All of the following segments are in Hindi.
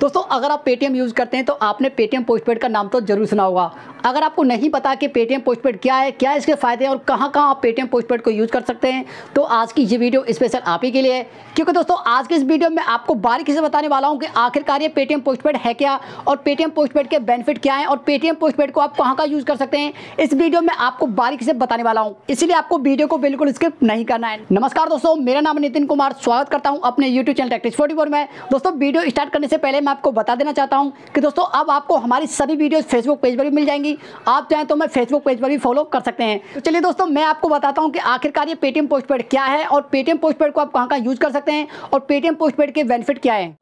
दोस्तों अगर आप पेटीएम यूज़ करते हैं तो आपने पेटीएम पोस्टपेड का नाम तो जरूर सुना होगा अगर आपको नहीं पता कि पेटीएम पोस्टपेड क्या है क्या इसके फ़ायदे हैं और कहाँ कहाँ आप पेटीएम पोस्टपेड को यूज़ कर सकते हैं तो आज की ये वीडियो स्पेशल आप ही के लिए है क्योंकि दोस्तों आज की इस वीडियो में आपको बारीकी से बताने वाला हूँ कि आखिरकार ये पेटीएम पोस्टपेड है क्या और पेटीएम पोस्टपेड के बेनिफिट क्या है और पेटीएम पोस्टपेड को आप कहाँ का यूज़ कर सकते हैं इस वीडियो में आपको बारीकी से बताने वाला हूँ इसलिए आपको वीडियो को बिल्कुल स्किप नहीं करना है नमस्कार दोस्तों मेरा नाम नितिन कुमार स्वागत करता हूँ अपने यूट्यूब चैनल टेक्टिक्स फोर्टी में दोस्तों वीडियो स्टार्ट करने से पहले मैं आपको बता देना चाहता हूँ कि दोस्तों अब आपको हमारी सभी वीडियोज़ फेसबुक पेज पर भी मिल जाएंगी आप चाहें तो मैं फेसबुक पेज पर भी फॉलो कर सकते हैं तो चलिए दोस्तों मैं आपको बताता हूँ कि आखिरकार ये पेटीएम पोस्ट क्या है और पेटीएम पोस्ट को आप कहाँ कहाँ यूज़ कर सकते हैं और पेटीएम पोस्ट के बेनिफिट क्या है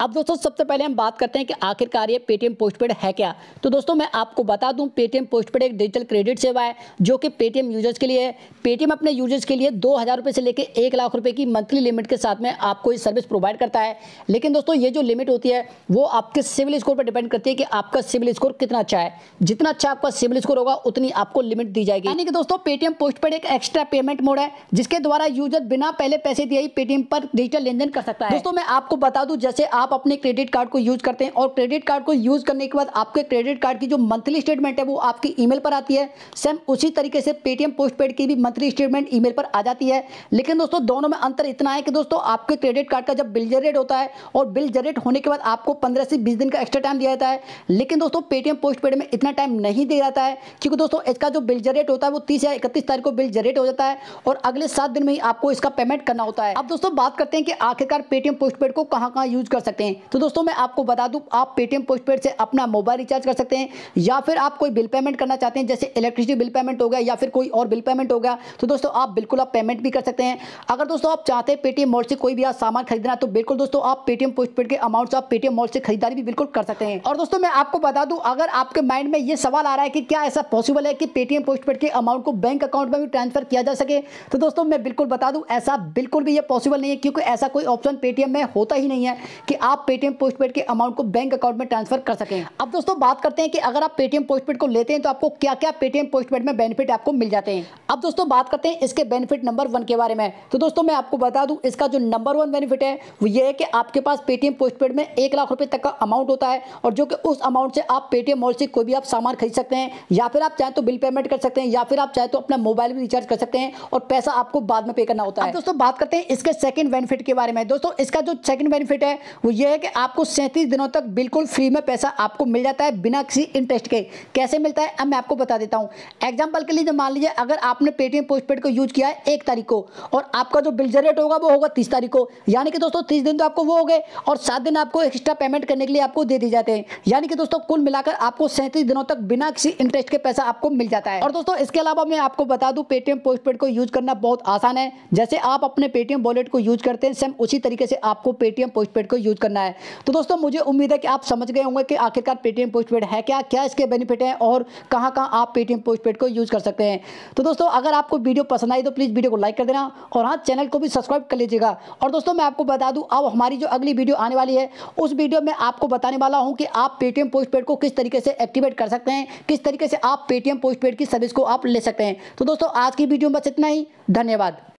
अब दोस्तों सबसे पहले हम बात करते हैं कि आखिरकार ये पेटीएम पोस्टपेड है क्या तो दोस्तों मैं आपको बता दूं पेटीएम पोस्टपेड एक डिजिटल क्रेडिट सेवा है जो कि पेटीएम यूजर्स के लिए है पेटीएम अपने यूजर्स के लिए दो हज़ार रुपये से लेकर एक लाख रुपए की मंथली लिमिट के साथ में आपको ये सर्विस प्रोवाइड करता है लेकिन दोस्तों ये जो लिमिट होती है वो आपके सिविल स्कोर पर डिपेंड करती है कि आपका सिविल स्कोर कितना अच्छा है जितना अच्छा आपका सिविल स्कोर होगा उतनी आपको लिमिट दी जाएगी यानी कि दोस्तों पेटीएम पोस्टपेड एक एक्स्ट्रा पेमेंट मोड है जिसके द्वारा यूजर बिना पहले पैसे दिए ही पेटीएम पर डिजिटल लेन कर सकता है दोस्तों मैं आपको बता दूँ जैसे आप आप अपने क्रेडिट कार्ड को यूज करते हैं और क्रेडिट कार्ड को यूज करने के बाद आपके क्रेडिट कार्ड की जो मंथली स्टेटमेंट है वो आपकी ईमेल पर आती है सेम उसी तरीके से पेटीएम पोस्टपेड की भी मंथली स्टेटमेंट ईमेल पर आ जाती है लेकिन दोस्तों दोनों में अंतर इतना है कि दोस्तों आपके क्रेडिट कार्ड का जब बिल जनरेट होता है और बिल जनरेट होने के बाद आपको पंद्रह से बीस दिन का एक्स्ट्रा टाइम दिया जाता है लेकिन दोस्तों पेटीएम पोस्टपेड में इतना टाइम नहीं दिया जाता है क्योंकि दोस्तों इसका जो बिल जनरेट होता है वो तीस या इकतीस तारीख को बिल जनरेट हो जाता है और अगले सात दिन में ही आपको इसका पेमेंट करना होता है अब दोस्तों बात करते हैं कि आखिरकार पेटीएम पोस्टपेड को कहाँ कहाँ यूज कर सकते सकते हैं तो दोस्तों मैं आपको बता दूं आप पेटीएम पोस्टपेड से अपना मोबाइल रिचार्ज कर सकते हैं या फिर आप कोई बिल पेमेंट करना चाहते हैं जैसे इलेक्ट्रिसिटी बिल पेमेंट हो गया या फिर कोई और बिल पेमेंट हो गया तो दोस्तों आप बिल्कुल आप पेमेंट भी कर सकते हैं अगर दोस्तों आप चाहते हैं पेटीएम मॉल से कोई भी आप सामान खरीदना तो बिल्कुल दोस्तों आप पेटीएम पोस्टपेड के अमाउंट से आप पेटीएम मॉल से खरीदारी भी बिल्कुल कर सकते हैं और दोस्तों मैं आपको बता दूँ अगर आपके माइंड में ये सवाल आ रहा है कि क्या ऐसा पॉसिबल है कि पेटीएम पोस्टपेड के अमाउंट को बैंक अकाउंट में भी ट्रांसफर किया जा सके तो दोस्तों मैं बिल्कुल बता दूँ ऐसा बिल्कुल भी ये पॉसिबल नहीं है क्योंकि ऐसा कोई ऑप्शन पेटीएम में होता ही नहीं है कि आप पेटीएम पोस्टपेड के अमाउंट को बैंक अकाउंट में ट्रांसफर कर सकें अब दोस्तों बात करते हैं कि अगर आप पेटीएम पोस्टपेड को लेते हैं तो आपको क्या क्या पेटीएम पोस्टपेड में बेनिफिट आपको मिल जाते हैं अब दोस्तों बात करते हैं इसके बेनिफिट नंबर वन के बारे में तो दोस्तों मैं आपको बता दूं इसका जो नंबर वन बेनिफिट है वो ये है कि आपके पास पेटीएम पोस्टपेड में एक लाख रुपये तक का अमाउंट होता है और जो कि उस अमाउंट से आप पेटीएम मॉल से कोई भी आप सामान खरीद सकते हैं या फिर आप चाहे तो बिल पेमेंट कर सकते हैं या फिर आप चाहे तो अपना मोबाइल भी रिचार्ज कर सकते हैं और पैसा आपको बाद में पे करना होता है दोस्तों बात करते हैं इसके सेकंड बेनिफिट के बारे में दोस्तों इसका जो सेकंड बेनिफिट है वो यह है कि आपको सैंतीस दिनों तक बिल्कुल फ्री में पैसा आपको मिल जाता है बिना किसी इंटरेस्ट के कैसे मिलता है अब मैं आपको बता देता हूँ एग्जाम्पल के लिए मान लीजिए अगर आपने पेटीएम पोस्टपेड को यूज किया है एक तारीख को और आपका जो बिल जनरेट होगा वो होगा तीस तारीख को यानी कि दोस्तों तीस दिन तो आपको वो हो गए और सात दिन आपको एक्स्ट्रा पेमेंट करने के लिए आपको दे दिए जाते हैं यानी कि दोस्तों कुल मिलाकर आपको सैंतीस दिनों तक बिना किसी इंटरेस्ट के पैसा आपको मिल जाता है और दोस्तों इसके अलावा मैं आपको बता दूँ पेटीएम पोस्टपेड को यूज करना बहुत आसान है जैसे आप अपने पेटीएम वॉलेट को यूज करते हैं सेम उसी तरीके से आपको पेटीएम पोस्टपेड को यूज करना है तो दोस्तों मुझे उम्मीद है कि आप समझ गए होंगे कि आखिरकार पेटीएम पोस्टपेड है क्या क्या इसके बेनिफिट हैं और कहाँ कहाँ आप पेटीएम पोस्टपेड को यूज़ कर सकते हैं तो दोस्तों अगर आपको वीडियो पसंद आई तो प्लीज़ वीडियो को लाइक कर देना और हाँ चैनल को भी सब्सक्राइब कर लीजिएगा और दोस्तों मैं आपको बता दूँ अब हमारी जो अगली वीडियो आने वाली है उस वीडियो में आपको बताने वाला हूँ कि आप पेटीएम पोस्टपेड को किस तरीके से एक्टिवेट कर सकते हैं किस तरीके से आप पेटीएम पोस्टपेड की सर्विस को आप ले सकते हैं तो दोस्तों आज की वीडियो में बस इतना ही धन्यवाद